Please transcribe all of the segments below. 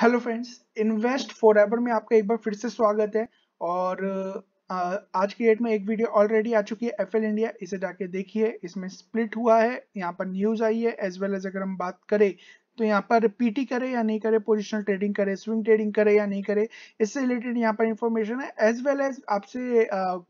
hello friends invest forever में आपका एक बार फिर से स्वागत है और आज की डेट में एक वीडियो ऑलरेडी आ चुकी है एफ इंडिया इसे जाके देखिए इसमें स्प्लिट हुआ है यहाँ पर न्यूज आई है एज वेल एज अगर हम बात करें तो यहाँ पर पीटी करे या नहीं करे पोजिशनल ट्रेडिंग करे स्विंग ट्रेडिंग करे या नहीं करे इससे रिलेटेड यहाँ पर इंफॉर्मेशन है एज वेल एज आपसे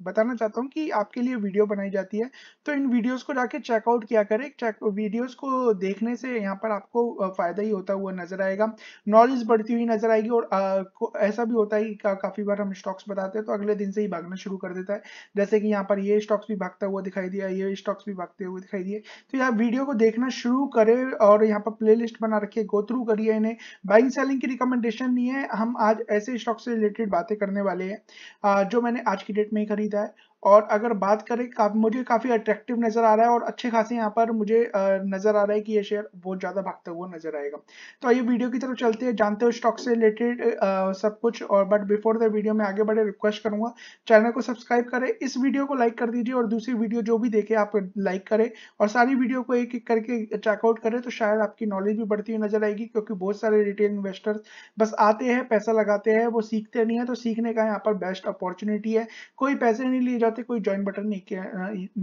बताना चाहता हूँ कि आपके लिए वीडियो बनाई जाती है तो इन वीडियोज को जाके चेकआउट किया करे वीडियोज को देखने से यहाँ पर आपको फायदा ही होता हुआ नजर आएगा नॉलेज बढ़ती हुई नजर आएगी और ऐसा भी होता है कि काफी बार हम स्टॉक्स बताते हैं तो अगले दिन से ही भागना शुरू कर देता है जैसे कि यहाँ पर ये स्टॉक्स भी भागता हुआ दिखाई दिया ये स्टॉक्स भी भागते हुए दिखाई दिए तो यहाँ वीडियो को देखना शुरू करे और यहाँ पर प्ले बना ना रखिए गो थ्रू करिए इन्हें बाइंग सेलिंग की रिकमेंडेशन नहीं है हम आज ऐसे स्टॉक से रिलेटेड बातें करने वाले हैं जो मैंने आज की डेट में ही खरीदा है और अगर बात करें का, मुझे काफ़ी अट्रैक्टिव नज़र आ रहा है और अच्छे खासे यहाँ पर मुझे नज़र आ रहा है कि ये शेयर बहुत ज़्यादा भागता हुआ नज़र आएगा तो आइए वीडियो की तरफ चलते हैं जानते हो स्टॉक से रिलेटेड सब कुछ और बट बिफोर द वीडियो में आगे बढ़े रिक्वेस्ट करूंगा चैनल को सब्सक्राइब करें इस वीडियो को लाइक कर दीजिए और दूसरी वीडियो जो भी देखे आप लाइक करें और सारी वीडियो को एक एक करके चेकआउट करें तो शायद आपकी नॉलेज भी बढ़ती हुई नज़र आएगी क्योंकि बहुत सारे रिटेल इन्वेस्टर्स बस आते हैं पैसा लगाते हैं वो सीखते नहीं है तो सीखने का यहाँ पर बेस्ट अपॉर्चुनिटी है कोई पैसे नहीं लिए जाते कोई ज्वाइन बटन नहीं किया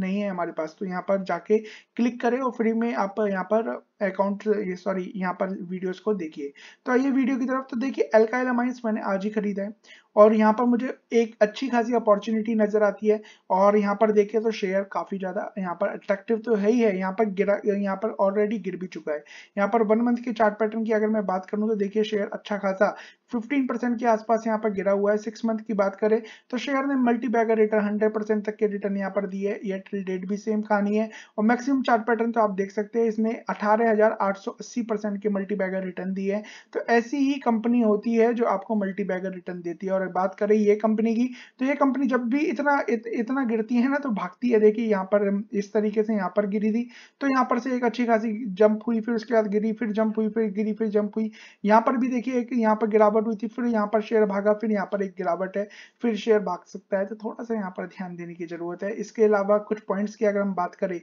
नहीं है हमारे पास तो यहाँ पर जाके क्लिक करें और फ्री में आप यहाँ पर अकाउंट ये सॉरी यहाँ पर वीडियोस को देखिए तो आइए वीडियो की तरफ तो देखिए एल्काइल अमाइंस मैंने आज ही खरीदा है और यहाँ पर मुझे एक अच्छी खासी अपॉर्चुनिटी नज़र आती है और यहाँ पर देखें तो शेयर काफ़ी ज़्यादा यहाँ पर अट्रैक्टिव तो है ही है यहाँ पर गिरा यहाँ पर ऑलरेडी गिर भी चुका है यहाँ पर वन मंथ के चार्ट पैटर्न की अगर मैं बात करूँ तो देखिए शेयर अच्छा खासा 15 परसेंट के आसपास यहाँ पर गिरा हुआ है सिक्स मंथ की बात करें तो शेयर ने multibagger return hundred percent तक के रिटर्न यहाँ पर दिए ये टिल डेट भी सेम कहानी है और मैक्सिमम चार्ट पैटर्न तो आप देख सकते हैं इसने अठारह परसेंट के मल्टी बैगर रिटर्न दिए तो ऐसी ही कंपनी होती है जो आपको मल्टी बैगर रिटर्न देती है और बात करें ये कंपनी की तो ये कंपनी जब भी इतना इत, इतना गिरती है ना तो भागती है देखिए यहाँ पर इस तरीके से यहाँ पर गिरी थी तो यहाँ पर से एक अच्छी खासी जंप हुई फिर उसके बाद गिरी फिर जंप हुई फिर गिरी फिर जंप हुई यहाँ पर भी देखिए एक यहाँ पर गिरावट हुई थी फिर यहाँ पर शेयर भागा फिर यहाँ पर एक गिरावट है फिर शेयर भाग सकता है तो थोड़ा सा यहाँ पर ध्यान देने की जरूरत है इसके अलावा कुछ पॉइंट्स की अगर हम बात करें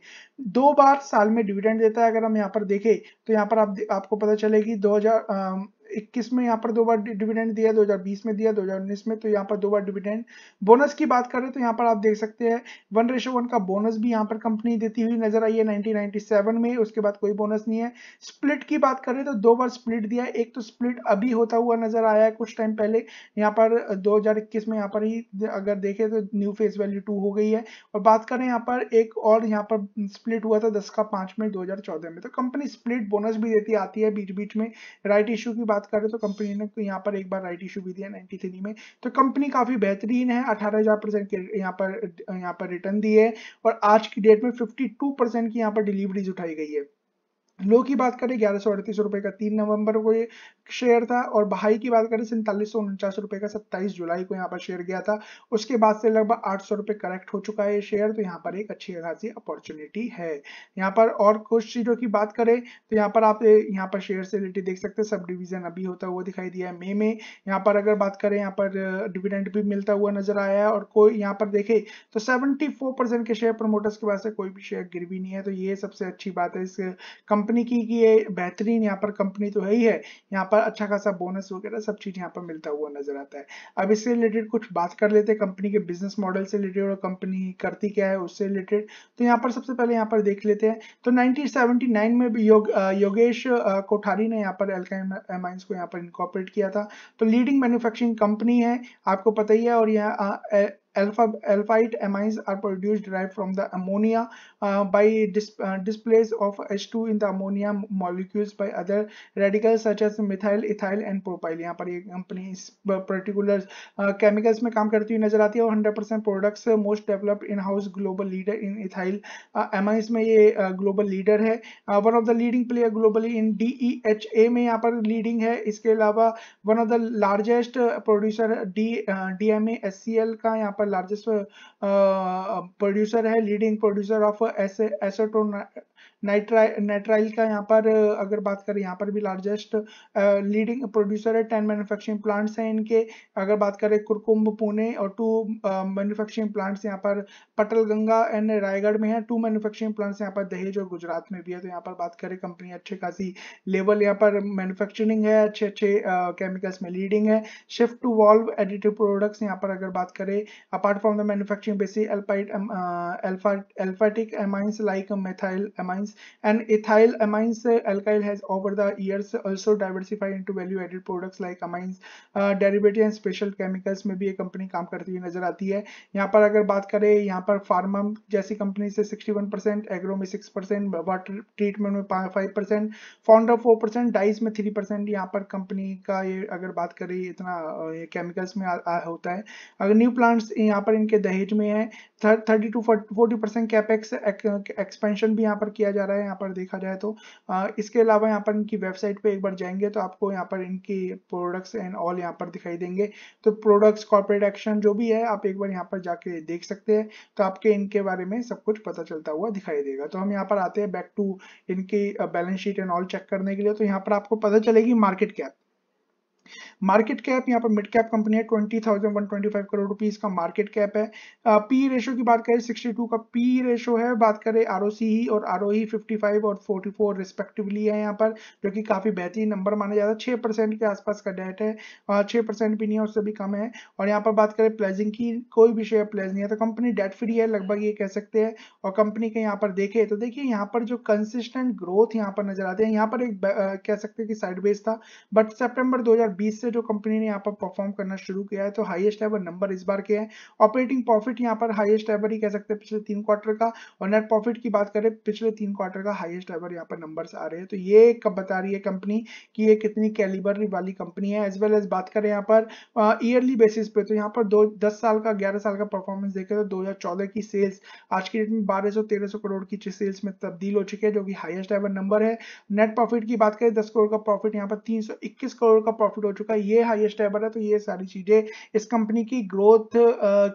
दो बार साल में डिविडेंड देता है अगर हम यहाँ पर देखें तो यहाँ पर आप आपको पता चले कि दो इक्कीस में यहाँ पर दो बार डिविडेंड दिया 2020 में दिया 2019 में तो यहाँ पर दो बार डिविडेंड बोनस की बात करें तो यहाँ पर आप देख सकते हैं वन रेशो वन का बोनस भी यहाँ पर कंपनी देती हुई नजर आई है 1997 में उसके बाद कोई बोनस नहीं है स्प्लिट की बात करें तो दो बार स्प्लिट दिया एक तो स्प्लिट अभी होता हुआ नजर आया है कुछ टाइम पहले यहाँ पर दो में यहाँ पर ही अगर देखे तो न्यू फेस वैल्यू टू हो गई है और बात करें यहाँ पर एक और यहाँ पर स्प्लिट हुआ था दस का पांच में दो में तो कंपनी स्प्लिट बोनस भी देती आती है बीच बीच में राइट इश्यू की बात बात करें तो कंपनी ने तो यहाँ पर एक बार राइट इशू भी दिया नाइन्टी थ्री में तो कंपनी काफ़ी बेहतरीन है अठारह हज़ार परसेंट के यहाँ पर यहाँ पर रिटर्न दिए और आज की डेट में फिफ्टी टू परसेंट की यहाँ पर डिलीवरीज उठाई गई है लो की बात करें ग्यारह सौ अड़तीस रुपए का तीन नवंबर को ये शेयर था और बहाई की बात करें सैंतालीस सौ उनचास रुपए का सत्ताईस जुलाई को यहाँ पर शेयर गया था उसके बाद से लगभग आठ सौ रुपए करेक्ट हो चुका है ये शेयर तो यहाँ पर एक अच्छी खासी अपॉर्चुनिटी है यहाँ पर और कुछ चीजों की बात करें तो यहाँ पर आप यहाँ पर शेयर से रिलेटेड देख सकते हैं सब डिविजन अभी होता हुआ दिखाई दिया है मे में यहाँ पर अगर बात करें यहाँ पर डिविडेंड भी मिलता हुआ नजर आया है और कोई यहाँ पर देखे तो सेवेंटी के शेयर प्रमोटर्स के पास कोई भी शेयर गिर भी नहीं है तो ये सबसे अच्छी बात है इस कंपनी कंपनी की कि ये बेहतरीन यहाँ पर कंपनी तो है ही है यहाँ पर अच्छा खासा बोनस वगैरह सब चीज़ यहाँ पर मिलता हुआ नजर आता है अब इससे रिलेटेड कुछ बात कर लेते हैं कंपनी के बिजनेस मॉडल से रिलेटेड और कंपनी करती क्या है उससे रिलेटेड तो यहाँ पर सबसे पहले यहाँ पर देख लेते हैं तो नाइनटीन में भी योग, योगेश कोठारी ने यहाँ पर एल्का को यहाँ पर इनकॉपरेट किया था तो लीडिंग मैन्युफैक्चरिंग कंपनी है आपको पता ही है और यहाँ alpha alphaite amines are produced derived from the ammonia uh, by dis, uh, displays of H2 in the ammonia molecules by other radicals such as methyl ethyl and propyl यहाँ पर ये company इस पर्टिकुलर केमिकल्स uh, में काम करती हुई नजर आती है और 100% products most developed in house global leader in ethyl amines में ये ग्लोबल uh, लीडर है one of the leading player globally in D में यहाँ पर लीडिंग है इसके अलावा one of the largest producer D D M का यहाँ पर पर लार्जेस्ट प्रोड्यूसर uh, uh, है leading producer of acetone nitrile nitrile का यहाँ पर अगर बात करें यहाँ पर भी लार्जेस्ट लीडिंग प्रोड्यूसर है टेन मैन्युफैक्चरिंग प्लांट्स हैं इनके अगर बात करें कुरकुंभ पुणे और टू मैन्युफैक्चरिंग प्लांट्स यहाँ पर पटल गंगा एंड रायगढ़ में है टू मैन्युफैक्चरिंग प्लांट्स यहाँ पर दहेज और गुजरात में भी है तो यहाँ पर बात करें कंपनी अच्छे खासी लेवल यहाँ पर मैन्युफैक्चरिंग है अच्छे अच्छे केमिकल्स में लीडिंग है shift to value additive products यहाँ पर अगर बात करें apart from the manufacturing basic aliphatic aliphatic amines like methyl M amines and ethyl amines uh, alkyl has over the years also diversified into value added products like amines derivative and special chemicals में भी ये company काम करती हुई नजर आती है यहाँ पर अगर बात करें यहाँ पर फार्मा जैसी कंपनी से 61 परसेंट एग्रो में 6 परसेंट वाटर ट्रीटमेंट में 5 परसेंट फाउंडर 4 परसेंट डाइस में 3 परसेंट यहाँ पर कंपनी का ये अगर बात करें इतना ये केमिकल्स में आ, आ, होता है अगर न्यू प्लांट्स यहाँ पर इनके दहेज में है thirty to forty percent capex expansion भी यहाँ पर किया जा रहा है यहाँ पर देखा जाए तो इसके अलावा यहाँ पर इनकी वेबसाइट पे एक बार जाएंगे तो आपको यहाँ पर इनकी प्रोडक्ट्स एंड ऑल यहाँ पर दिखाई देंगे तो प्रोडक्ट्स कॉर्पोरेट एक्शन जो भी है आप एक बार यहाँ पर जाके देख सकते हैं तो आपके इनके बारे में सब कुछ पता चलता हुआ दिखाई देगा तो हम यहाँ पर आते हैं बैक टू इनकी balance sheet and all check करने के लिए तो यहाँ पर आपको पता चलेगी मार्केट कैप मार्केट कैप यहाँ पर मिड कैप कंपनी है twenty thousand one twenty five crore rupees का मार्केट कैप है पी uh, रेशो की बात करें सिक्सटी टू का पी रेशो है बात करें आर e और आर ही e और फोर्टी फोर रिस्पेक्टिवली है यहाँ पर जो कि काफी बेहतरीन नंबर माना जाता है छह के आसपास का डेट है uh, छह परसेंट भी नहीं है उससे भी कम है और यहाँ पर बात करें प्लेजिंग की कोई भी शेयर प्लेज नहीं है तो कंपनी डेट फ्री है लगभग ये कह सकते हैं और कंपनी के यहाँ पर देखे तो देखिए यहाँ पर जो कंसिस्टेंट ग्रोथ यहाँ पर नजर आते हैं यहाँ पर एक uh, कह सकते हैं कि साइड था बट सेप्टेम्बर दो 2020 से जो कंपनी ने यहाँ पर परफॉर्म करना शुरू किया है तो हाईएस्ट एवर नंबर इस बार के हैं ऑपरेटिंग प्रॉफिट यहाँ पर हाईएस्ट एवर ही कह सकते हैं पिछले तीन क्वार्टर का और नेट प्रॉफिट की बात करें पिछले तीन क्वार्टर का हाईएस्ट एवर यहाँ पर नंबर आ रहे हैं तो ये कब बता रही है कंपनी की ये कितनी कैलिबर वाली कंपनी है एज वेल एज बात करें यहाँ पर ईयरली बेसिस पे तो यहाँ पर दो दस साल का ग्यारह साल का परफॉर्मेंस देखे तो दो की सेल्स आज की डेट में 1200-1300 करोड़ की सेल्स में तब्दील हो चुकी है जो कि हाईएस्ट एवर नंबर है नेट प्रॉफिट की बात करें दस करोड़ का प्रॉफिट यहाँ पर 321 करोड़ का प्रॉफिट प्रॉफिट हो चुका है ये हाईएस्ट एवर है तो ये सारी चीजें इस कंपनी की ग्रोथ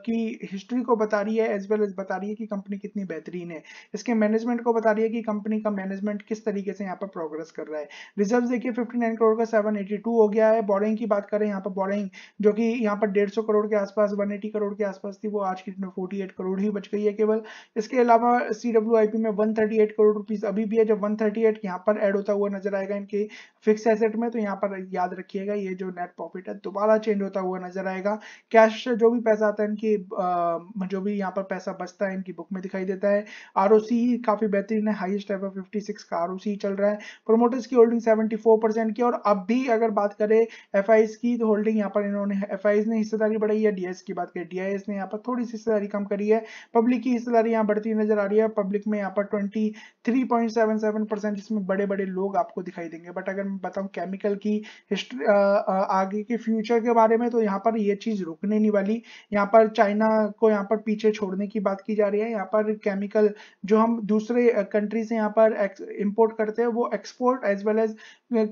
की हिस्ट्री को बता रही है एज वेल एज बता रही है कि कंपनी कितनी बेहतरीन है इसके मैनेजमेंट को बता रही है कि कंपनी का मैनेजमेंट किस तरीके से यहाँ पर प्रोग्रेस कर रहा है रिजर्व देखिए 59 करोड़ का 782 हो गया है बोरिंग की बात करें यहाँ पर बोरिंग जो कि यहाँ पर 150 करोड़ के आसपास 180 करोड़ के आसपास थी वो आज की डेट में एट करोड़ ही बच गई है केवल इसके अलावा सी डब्ल्यू आई पी में one thirty eight crore rupees अभी भी है जब वन थर्टी एट यहाँ पर एड होता हुआ नजर आएगा इनके फिक्स एसेट में तो यहाँ पर याद रखिएगा है ये जो नेट प्रॉफिट है दोबारा चेंज होता हुआ नजर आएगा कैश से जो भी पैसा आता है इनकी जो भी यहाँ पर पैसा बचता है इनकी बुक में दिखाई देता है आर काफी बेहतरीन है हाइस्ट एवर फिफ्टी सिक्स का आर चल रहा है प्रोमोटर्स की होल्डिंग सेवेंटी परसेंट की और अब भी अगर बात करें एफ की तो होल्डिंग यहाँ पर इन्होंने एफ ने हिस्सेदारी बढ़ाई है डीएस की बात करें डीआईएस ने यहाँ पर थोड़ी सी हिस्सेदारी कम करी है पब्लिक की हिस्सेदारी यहाँ बढ़ती नजर आ रही है पब्लिक में यहाँ पर ट्वेंटी थ्री परसेंट जिसमें बड़े बड़े लोग आपको दिखाई देंगे बट अगर मैं बताऊँ केमिकल की हिस्ट्री आगे के फ्यूचर के बारे में तो यहाँ पर ये चीज रुकने नहीं वाली यहाँ पर चाइना को यहाँ पर पीछे छोड़ने की बात की जा रही है यहाँ पर केमिकल जो हम दूसरे कंट्री से यहाँ पर इम्पोर्ट करते हैं वो एक्सपोर्ट एज वेल एज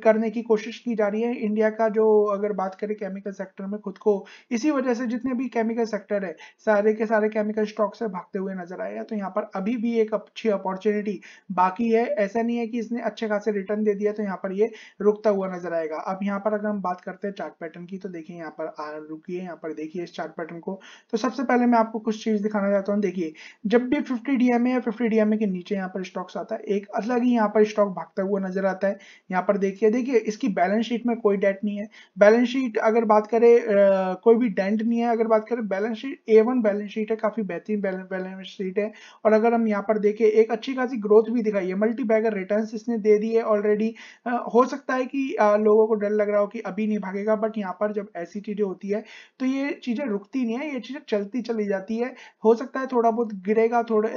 करने की कोशिश की जा रही है इंडिया का जो अगर बात करें केमिकल सेक्टर में खुद को इसी वजह से जितने भी केमिकल सेक्टर है सारे के सारे केमिकल स्टॉक से भागते हुए नजर आए तो यहाँ पर अभी भी एक अच्छी अपॉर्चुनिटी बाकी है ऐसा नहीं है कि इसने अच्छे खासे रिटर्न दे दिया तो यहाँ पर ये रुकता हुआ नजर आएगा अब यहाँ पर अगर हम बात करते हैं चार्ट पैटर्न की तो देखिए यहाँ पर आ रुकिए यहाँ पर देखिए इस चार्ट पैटर्न को तो सबसे पहले मैं आपको कुछ चीज दिखाना चाहता हूँ देखिए जब भी फिफ्टी डी या फिफ्टी डी के नीचे यहाँ पर स्टॉक्स आता है एक अलग ही यहाँ पर स्टॉक भागता हुआ नजर आता है यहाँ पर देखिए देखिए इसकी बैलेंस शीट में कोई डेट नहीं है बैलेंस शीट अगर बात करें कोई भी डेंट नहीं है अगर बात करें balance sheet A balance sheet है काफी बेहतरीन बैलेंस शीट है और अगर हम यहाँ पर देखें एक अच्छी खासी ग्रोथ भी दिखाई है मल्टी बैगर रिटर्न इसने दे दी है ऑलरेडी हो सकता है कि लोगों को डर लग रहा हो कि कभी नहीं भागेगा बट यहाँ पर जब ऐसी चीजें होती है तो ये चीजें रुकती नहीं है ये चीजें चलती चली जाती है हो सकता है थोड़ा बहुत गिरेगा थोड़ा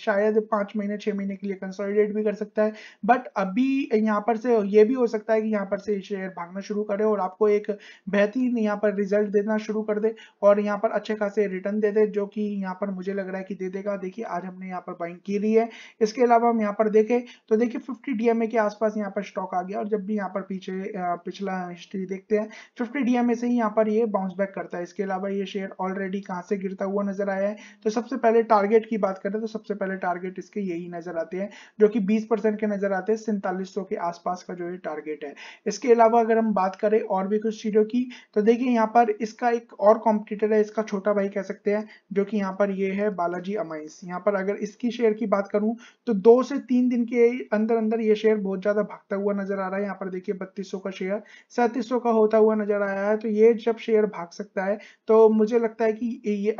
शायद पांच महीने छह महीने के लिए कंसोलिडेट भी कर सकता है बट अभी यहाँ पर से ये भी हो सकता है कि यहाँ पर से शेयर भागना शुरू करे और आपको एक बेहतरीन यहाँ पर रिजल्ट देना शुरू कर दे और यहाँ पर अच्छे खासे रिटर्न दे दे जो कि यहाँ पर मुझे लग रहा है कि दे देगा देखिए आज हमने यहाँ पर बाइंग की रही है इसके अलावा हम यहाँ पर देखें तो देखिए 50 डीएमए के आसपास यहाँ पर स्टॉक आ गया और जब भी यहाँ पर पीछे पिछला हिस्ट्री भी देखते हैं फिफ्टी डी एम से ही यहाँ पर ये बाउंस बैक करता है इसके अलावा ये शेयर ऑलरेडी कहाँ से गिरता हुआ नजर आया है तो सबसे पहले टारगेट की बात करें तो सबसे पहले टारगेट इसके यही नजर आते हैं जो कि बीस के नजर आते हैं सैंतालीस के आसपास का जो ये टारगेट है इसके अलावा अगर हम बात करें और भी कुछ चीजों की तो देखिए यहाँ पर इसका एक और कॉम्पिटिटर है इसका छोटा भाई कह सकते हैं जो कि यहाँ पर ये है बालाजी अमाइंस यहाँ पर अगर इसकी शेयर की बात करूं तो दो से तीन दिन के अंदर अंदर ये शेयर बहुत ज्यादा भागता हुआ नजर आ रहा है यहाँ पर देखिए बत्तीस का शेयर सैंतीस 500 का होता हुआ नजर आया है तो ये जब शेयर भाग सकता है तो मुझे लगता है कि ये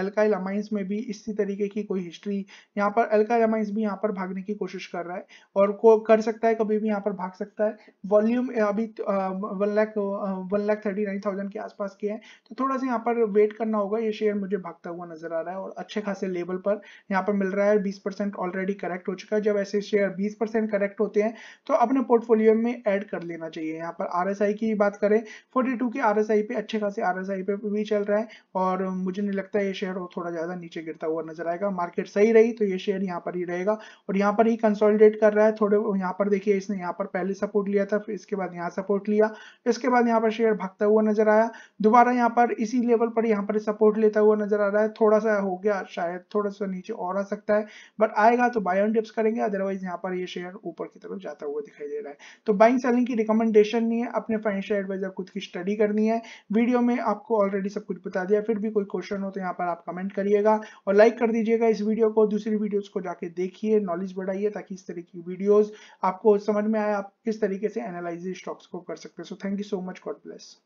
एल्काइल अमाइंस में भी इसी तरीके की कोई हिस्ट्री यहाँ पर एल्काइल अमाइंस भी यहाँ पर भागने की कोशिश कर रहा है और को कर सकता है कभी भी यहाँ पर भाग सकता है वॉल्यूम अभी one lakh one lakh thirty nine thousand के आसपास के हैं तो थोड़ा सा यहाँ पर वेट करना होगा ये शेयर मुझे भागता हुआ नजर आ रहा है और अच्छे खासे लेवल पर यहाँ पर मिल रहा है बीस ऑलरेडी करेक्ट हो चुका है जब ऐसे शेयर बीस करेक्ट होते हैं तो अपने पोर्टफोलियो में एड कर लेना चाहिए यहाँ पर आर की बात करें फोर्टी टू के आर एस आई पे अच्छे खासे आई पे भी चल रहा है और मुझे नहीं लगता है ये शेयर थोड़ा ज्यादा नीचे गिरता हुआ नजर आएगा मार्केट सही रही तो ये शेयर यहाँ पर ही रहेगा और यहाँ पर ही कंसोलिडेट कर रहा है थोड़े यहाँ पर देखिए इसने यहाँ पर पहले सपोर्ट लिया था फिर इसके बाद यहाँ सपोर्ट लिया इसके बाद यहाँ पर शेयर भागता हुआ नजर आया दोबारा यहाँ पर इसी लेवल पर यहाँ पर सपोर्ट लेता हुआ नजर आ रहा है थोड़ा सा हो गया शायद थोड़ा सा नीचे और आ सकता है बट आएगा तो बाय ऑन डिप्स करेंगे अदरवाइज यहाँ पर ये शेयर ऊपर की तरफ जाता हुआ दिखाई दे रहा है तो बाइंग सेलिंग की रिकमेंडेशन नहीं है अपने फाइनेंशियल एडवाइजर खुद की स्टडी करनी है वीडियो में आपको ऑलरेडी सब कुछ बता दिया फिर भी कोई क्वेश्चन हो तो यहाँ पर आप कमेंट करिएगा और लाइक कर दीजिएगा इस वीडियो को दूसरी वीडियोस को जाके देखिए नॉलेज बढ़ाइए ताकि इस तरह की वीडियोज आपको समझ में आए आप किस तरीके से एनालाइज स्टॉक्स को कर सकते हैं so thank you so much God bless